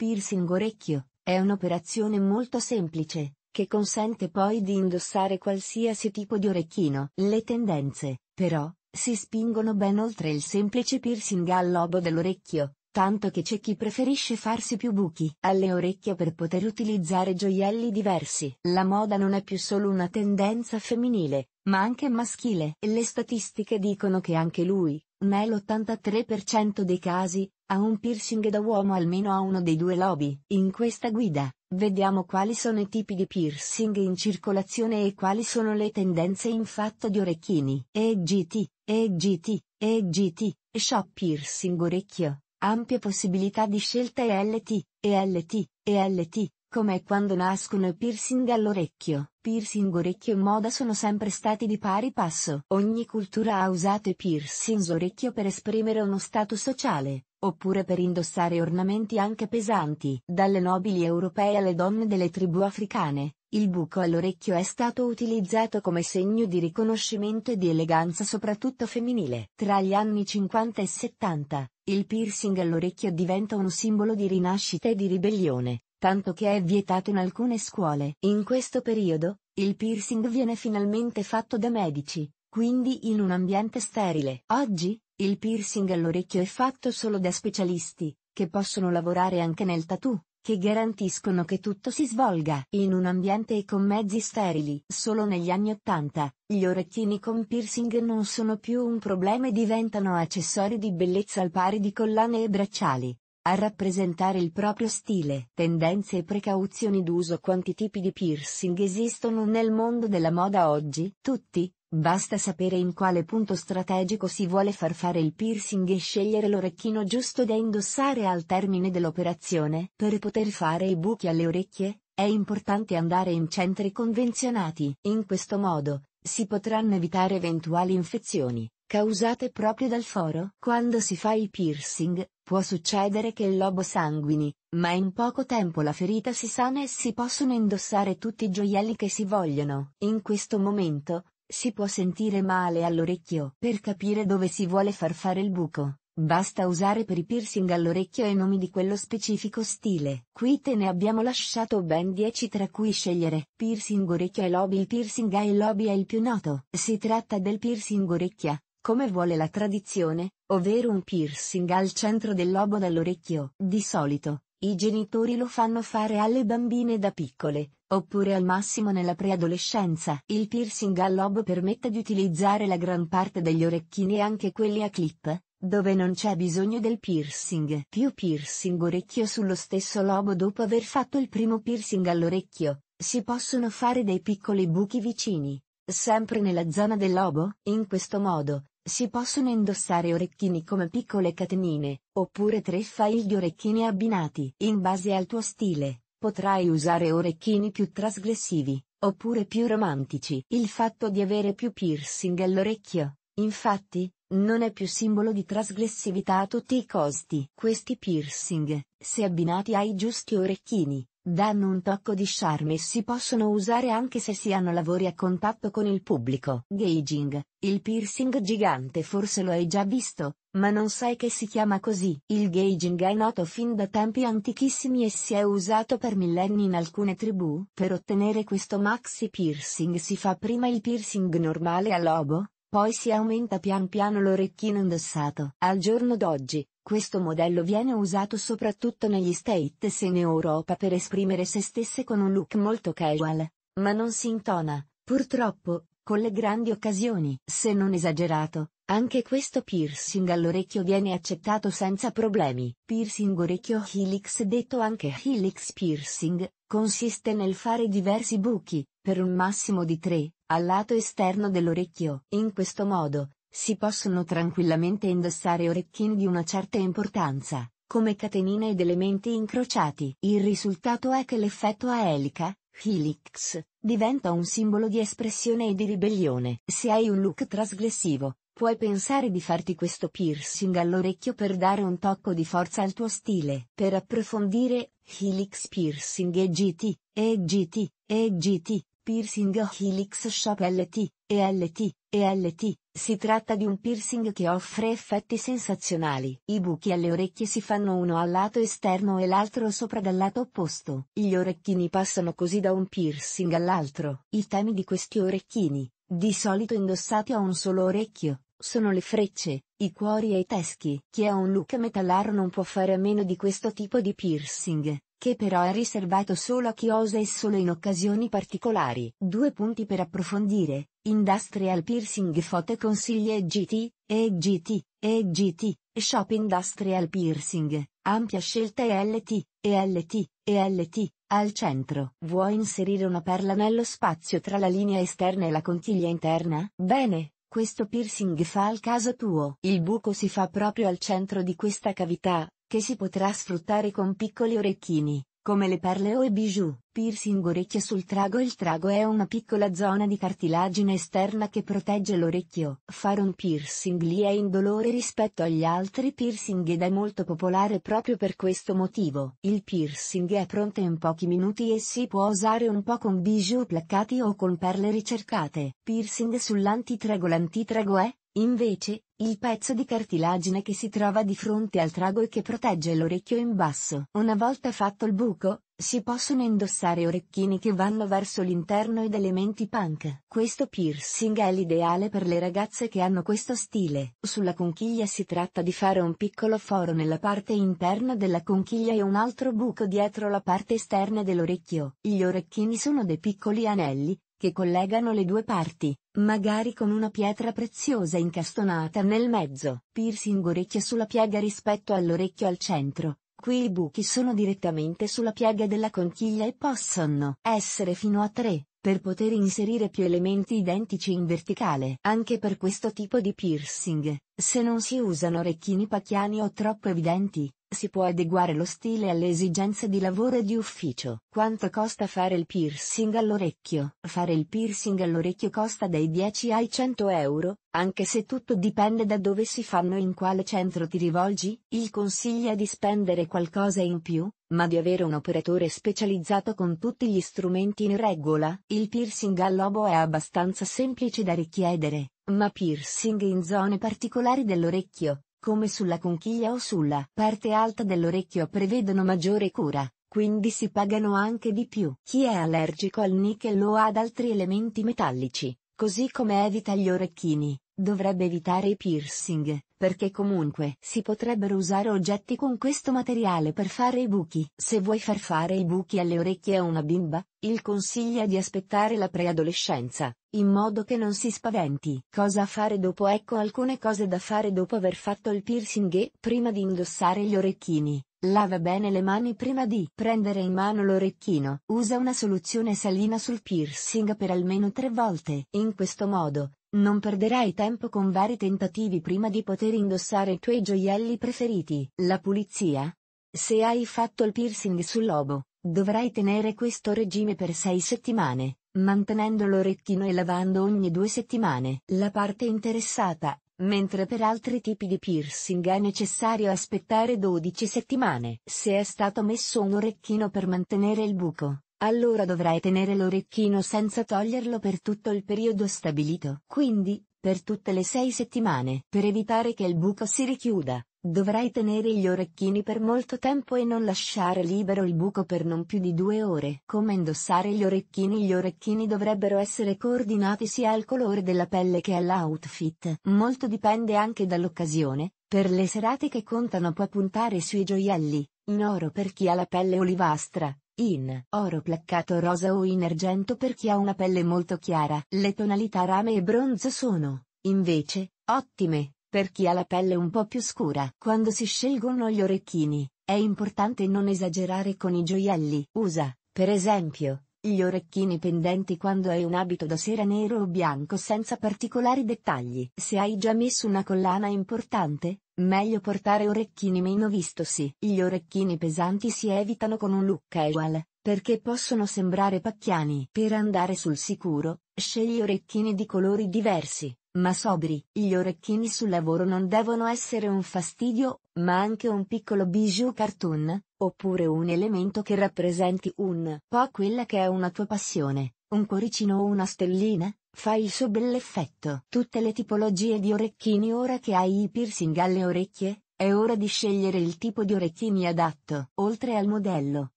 Piercing orecchio, è un'operazione molto semplice, che consente poi di indossare qualsiasi tipo di orecchino. Le tendenze, però, si spingono ben oltre il semplice piercing al lobo dell'orecchio, tanto che c'è chi preferisce farsi più buchi alle orecchie per poter utilizzare gioielli diversi. La moda non è più solo una tendenza femminile, ma anche maschile. Le statistiche dicono che anche lui, nell'83% dei casi, ha un piercing da uomo almeno a uno dei due lobi. In questa guida, vediamo quali sono i tipi di piercing in circolazione e quali sono le tendenze in fatto di orecchini. EGT, EGT, EGT, shop piercing orecchio, ampie possibilità di scelta ELT, ELT, ELT, come quando nascono i piercing all'orecchio. Piercing orecchio e moda sono sempre stati di pari passo. Ogni cultura ha usato i piercing orecchio per esprimere uno stato sociale, oppure per indossare ornamenti anche pesanti. Dalle nobili europee alle donne delle tribù africane, il buco all'orecchio è stato utilizzato come segno di riconoscimento e di eleganza soprattutto femminile. Tra gli anni 50 e 70, il piercing all'orecchio diventa un simbolo di rinascita e di ribellione, tanto che è vietato in alcune scuole. In questo periodo, il piercing viene finalmente fatto da medici, quindi in un ambiente sterile. Oggi, il piercing all'orecchio è fatto solo da specialisti, che possono lavorare anche nel tattoo, che garantiscono che tutto si svolga in un ambiente e con mezzi sterili. Solo negli anni Ottanta, gli orecchini con piercing non sono più un problema e diventano accessori di bellezza al pari di collane e bracciali a rappresentare il proprio stile. Tendenze e precauzioni d'uso Quanti tipi di piercing esistono nel mondo della moda oggi? Tutti, Basta sapere in quale punto strategico si vuole far fare il piercing e scegliere l'orecchino giusto da indossare al termine dell'operazione. Per poter fare i buchi alle orecchie, è importante andare in centri convenzionati. In questo modo, si potranno evitare eventuali infezioni, causate proprio dal foro. Quando si fa il piercing, Può succedere che il lobo sanguini, ma in poco tempo la ferita si sana e si possono indossare tutti i gioielli che si vogliono. In questo momento, si può sentire male all'orecchio. Per capire dove si vuole far fare il buco, basta usare per i piercing all'orecchio i nomi di quello specifico stile. Qui te ne abbiamo lasciato ben 10 tra cui scegliere. Piercing orecchio e lobby Il piercing ai lobby è il più noto. Si tratta del piercing orecchia, come vuole la tradizione, ovvero un piercing al centro del lobo dall'orecchio. Di solito, i genitori lo fanno fare alle bambine da piccole, oppure al massimo nella preadolescenza. Il piercing al lobo permette di utilizzare la gran parte degli orecchini e anche quelli a clip, dove non c'è bisogno del piercing. Più piercing orecchio sullo stesso lobo dopo aver fatto il primo piercing all'orecchio, si possono fare dei piccoli buchi vicini, sempre nella zona del lobo. In questo modo, si possono indossare orecchini come piccole catenine, oppure tre file di orecchini abbinati. In base al tuo stile, potrai usare orecchini più trasgressivi, oppure più romantici. Il fatto di avere più piercing all'orecchio, infatti, non è più simbolo di trasgressività a tutti i costi. Questi piercing, se abbinati ai giusti orecchini, danno un tocco di charme e si possono usare anche se si hanno lavori a contatto con il pubblico. Gaging, il piercing gigante forse lo hai già visto, ma non sai che si chiama così. Il gaging è noto fin da tempi antichissimi e si è usato per millenni in alcune tribù. Per ottenere questo maxi piercing si fa prima il piercing normale a lobo, poi si aumenta pian piano l'orecchino indossato. Al giorno d'oggi, questo modello viene usato soprattutto negli States e in Europa per esprimere se stesse con un look molto casual, ma non si intona, purtroppo, con le grandi occasioni, se non esagerato. Anche questo piercing all'orecchio viene accettato senza problemi. Piercing orecchio helix detto anche helix piercing, consiste nel fare diversi buchi, per un massimo di tre, al lato esterno dell'orecchio. In questo modo, si possono tranquillamente indossare orecchini di una certa importanza, come catenine ed elementi incrociati. Il risultato è che l'effetto a elica, helix, diventa un simbolo di espressione e di ribellione. Se hai un look trasgressivo, puoi pensare di farti questo piercing all'orecchio per dare un tocco di forza al tuo stile. Per approfondire, Helix Piercing EGT, EGT, EGT, Piercing Helix Shop LT, ELT, ELT, si tratta di un piercing che offre effetti sensazionali. I buchi alle orecchie si fanno uno al lato esterno e l'altro sopra dal lato opposto. Gli orecchini passano così da un piercing all'altro. I temi di questi orecchini, di solito indossati a un solo orecchio, sono le frecce, i cuori e i teschi. Chi ha un look metallaro non può fare a meno di questo tipo di piercing, che però è riservato solo a chi osa e solo in occasioni particolari. Due punti per approfondire, Industrial Piercing Fote consigli EGT, EGT, EGT, Shop Industrial Piercing, ampia scelta ELT, ELT, ELT, al centro. Vuoi inserire una perla nello spazio tra la linea esterna e la conchiglia interna? Bene, questo piercing fa al caso tuo. Il buco si fa proprio al centro di questa cavità, che si potrà sfruttare con piccoli orecchini, come le perle o i bijou. Piercing orecchio sul trago Il trago è una piccola zona di cartilagine esterna che protegge l'orecchio. Fare un piercing lì è indolore rispetto agli altri piercing ed è molto popolare proprio per questo motivo. Il piercing è pronto in pochi minuti e si può usare un po' con bijou placcati o con perle ricercate. Piercing sull'antitrago L'antitrago è, Invece, il pezzo di cartilagine che si trova di fronte al trago e che protegge l'orecchio in basso. Una volta fatto il buco, si possono indossare orecchini che vanno verso l'interno ed elementi punk. Questo piercing è l'ideale per le ragazze che hanno questo stile. Sulla conchiglia si tratta di fare un piccolo foro nella parte interna della conchiglia e un altro buco dietro la parte esterna dell'orecchio. Gli orecchini sono dei piccoli anelli, che collegano le due parti, magari con una pietra preziosa incastonata nel mezzo. Piercing orecchio sulla piega rispetto all'orecchio al centro. Qui i buchi sono direttamente sulla piega della conchiglia e possono essere fino a tre, per poter inserire più elementi identici in verticale. Anche per questo tipo di piercing, se non si usano orecchini pacchiani o troppo evidenti, si può adeguare lo stile alle esigenze di lavoro e di ufficio. Quanto costa fare il piercing all'orecchio? Fare il piercing all'orecchio costa dai 10 ai 100 euro, anche se tutto dipende da dove si fanno e in quale centro ti rivolgi. Il consiglio è di spendere qualcosa in più, ma di avere un operatore specializzato con tutti gli strumenti in regola. Il piercing al lobo è abbastanza semplice da richiedere ma piercing in zone particolari dell'orecchio, come sulla conchiglia o sulla parte alta dell'orecchio prevedono maggiore cura, quindi si pagano anche di più. Chi è allergico al nickel o ad altri elementi metallici, così come evita gli orecchini, dovrebbe evitare i piercing, perché comunque si potrebbero usare oggetti con questo materiale per fare i buchi. Se vuoi far fare i buchi alle orecchie a una bimba, il consiglio è di aspettare la preadolescenza, in modo che non si spaventi. Cosa fare dopo? Ecco alcune cose da fare dopo aver fatto il piercing e prima di indossare gli orecchini. Lava bene le mani prima di prendere in mano l'orecchino. Usa una soluzione salina sul piercing per almeno tre volte. In questo modo, non perderai tempo con vari tentativi prima di poter indossare i tuoi gioielli preferiti. La pulizia. Se hai fatto il piercing sul lobo, dovrai tenere questo regime per 6 settimane, mantenendo l'orecchino e lavando ogni due settimane la parte interessata, mentre per altri tipi di piercing è necessario aspettare 12 settimane. Se è stato messo un orecchino per mantenere il buco, allora dovrai tenere l'orecchino senza toglierlo per tutto il periodo stabilito. Quindi, per tutte le sei settimane. Per evitare che il buco si richiuda, dovrai tenere gli orecchini per molto tempo e non lasciare libero il buco per non più di due ore. Come indossare gli orecchini? Gli orecchini dovrebbero essere coordinati sia al colore della pelle che all'outfit. Molto dipende anche dall'occasione. Per le serate che contano puoi puntare sui gioielli, in oro per chi ha la pelle olivastra, in oro placcato rosa o in argento per chi ha una pelle molto chiara. Le tonalità rame e bronzo sono, invece, ottime, per chi ha la pelle un po' più scura. Quando si scelgono gli orecchini, è importante non esagerare con i gioielli. Usa, per esempio, gli orecchini pendenti quando hai un abito da sera nero o bianco senza particolari dettagli. Se hai già messo una collana importante, Meglio portare orecchini meno vistosi. Gli orecchini pesanti si evitano con un look casual, perché possono sembrare pacchiani. Per andare sul sicuro, scegli orecchini di colori diversi, ma sobri. Gli orecchini sul lavoro non devono essere un fastidio, ma anche un piccolo bijou cartoon, oppure un elemento che rappresenti un po' quella che è una tua passione, un cuoricino o una stellina, Fa il suo bell'effetto. Tutte le tipologie di orecchini ora che hai i piercing alle orecchie, è ora di scegliere il tipo di orecchini adatto. Oltre al modello,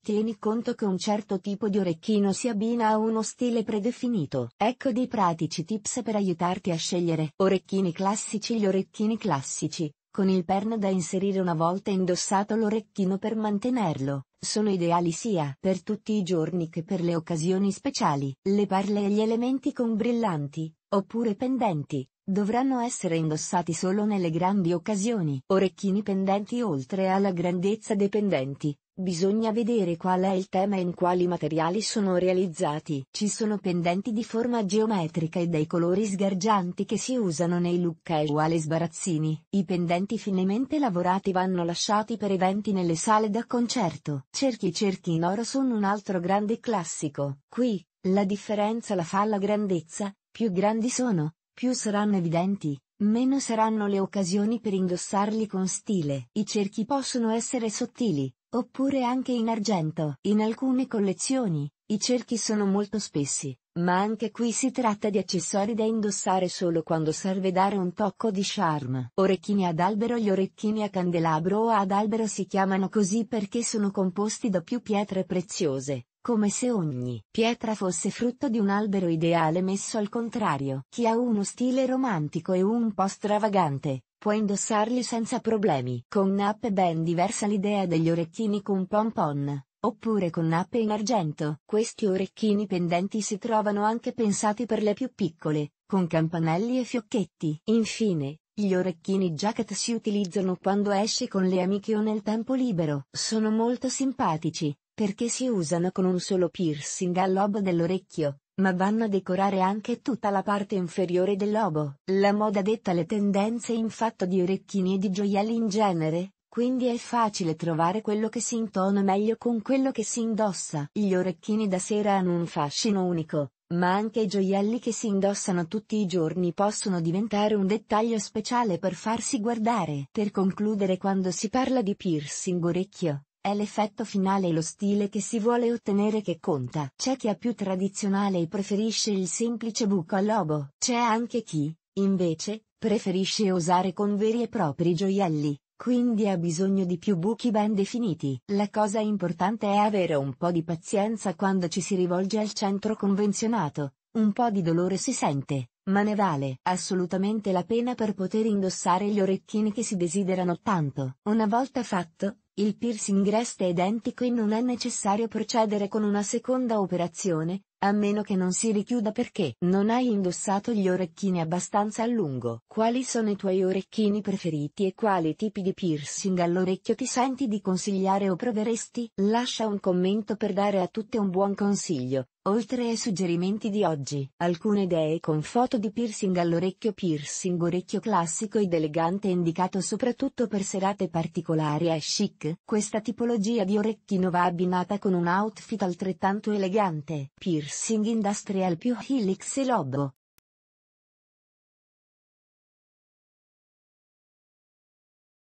tieni conto che un certo tipo di orecchino si abbina a uno stile predefinito. Ecco dei pratici tips per aiutarti a scegliere. Orecchini classici Gli orecchini classici, con il perno da inserire una volta indossato l'orecchino per mantenerlo, sono ideali sia per tutti i giorni che per le occasioni speciali, le perle e gli elementi con brillanti, oppure pendenti, Dovranno essere indossati solo nelle grandi occasioni. Orecchini pendenti oltre alla grandezza dei pendenti. Bisogna vedere qual è il tema e in quali materiali sono realizzati. Ci sono pendenti di forma geometrica e dei colori sgargianti che si usano nei look casual e sbarazzini. I pendenti finemente lavorati vanno lasciati per eventi nelle sale da concerto. Cerchi e cerchi in oro sono un altro grande classico. Qui, la differenza la fa la grandezza, più grandi sono, più saranno evidenti, meno saranno le occasioni per indossarli con stile. I cerchi possono essere sottili, oppure anche in argento. In alcune collezioni, i cerchi sono molto spessi, ma anche qui si tratta di accessori da indossare solo quando serve dare un tocco di charme. Orecchini ad albero Gli orecchini a candelabro o ad albero si chiamano così perché sono composti da più pietre preziose, come se ogni pietra fosse frutto di un albero ideale messo al contrario. Chi ha uno stile romantico e un po' stravagante, può indossarli senza problemi. Con nappe ben diversa l'idea degli orecchini con pompon, oppure con nappe in argento. Questi orecchini pendenti si trovano anche pensati per le più piccole, con campanelli e fiocchetti. Infine, gli orecchini jacket si utilizzano quando esci con le amiche o nel tempo libero. Sono molto simpatici, perché si usano con un solo piercing al lobo dell'orecchio, ma vanno a decorare anche tutta la parte inferiore del lobo. La moda detta le tendenze in fatto di orecchini e di gioielli in genere, quindi è facile trovare quello che si intona meglio con quello che si indossa. Gli orecchini da sera hanno un fascino unico, ma anche i gioielli che si indossano tutti i giorni possono diventare un dettaglio speciale per farsi guardare. Per concludere quando si parla di piercing orecchio, è l'effetto finale e lo stile che si vuole ottenere che conta. C'è chi è più tradizionale e preferisce il semplice buco a lobo. C'è anche chi, invece, preferisce usare con veri e propri gioielli, quindi ha bisogno di più buchi ben definiti. La cosa importante è avere un po' di pazienza quando ci si rivolge al centro convenzionato. Un po' di dolore si sente, ma ne vale assolutamente la pena per poter indossare gli orecchini che si desiderano tanto. Una volta fatto, il piercing resta identico e non è necessario procedere con una seconda operazione, a meno che non si richiuda perché non hai indossato gli orecchini abbastanza a lungo. Quali sono i tuoi orecchini preferiti e quali tipi di piercing all'orecchio ti senti di consigliare o proveresti? Lascia un commento per dare a tutte un buon consiglio. Oltre ai suggerimenti di oggi, alcune idee con foto di piercing all'orecchio piercing orecchio classico ed elegante indicato soprattutto per serate particolari e chic. Questa tipologia di orecchino va abbinata con un outfit altrettanto elegante. Piercing industrial più helix e lobo,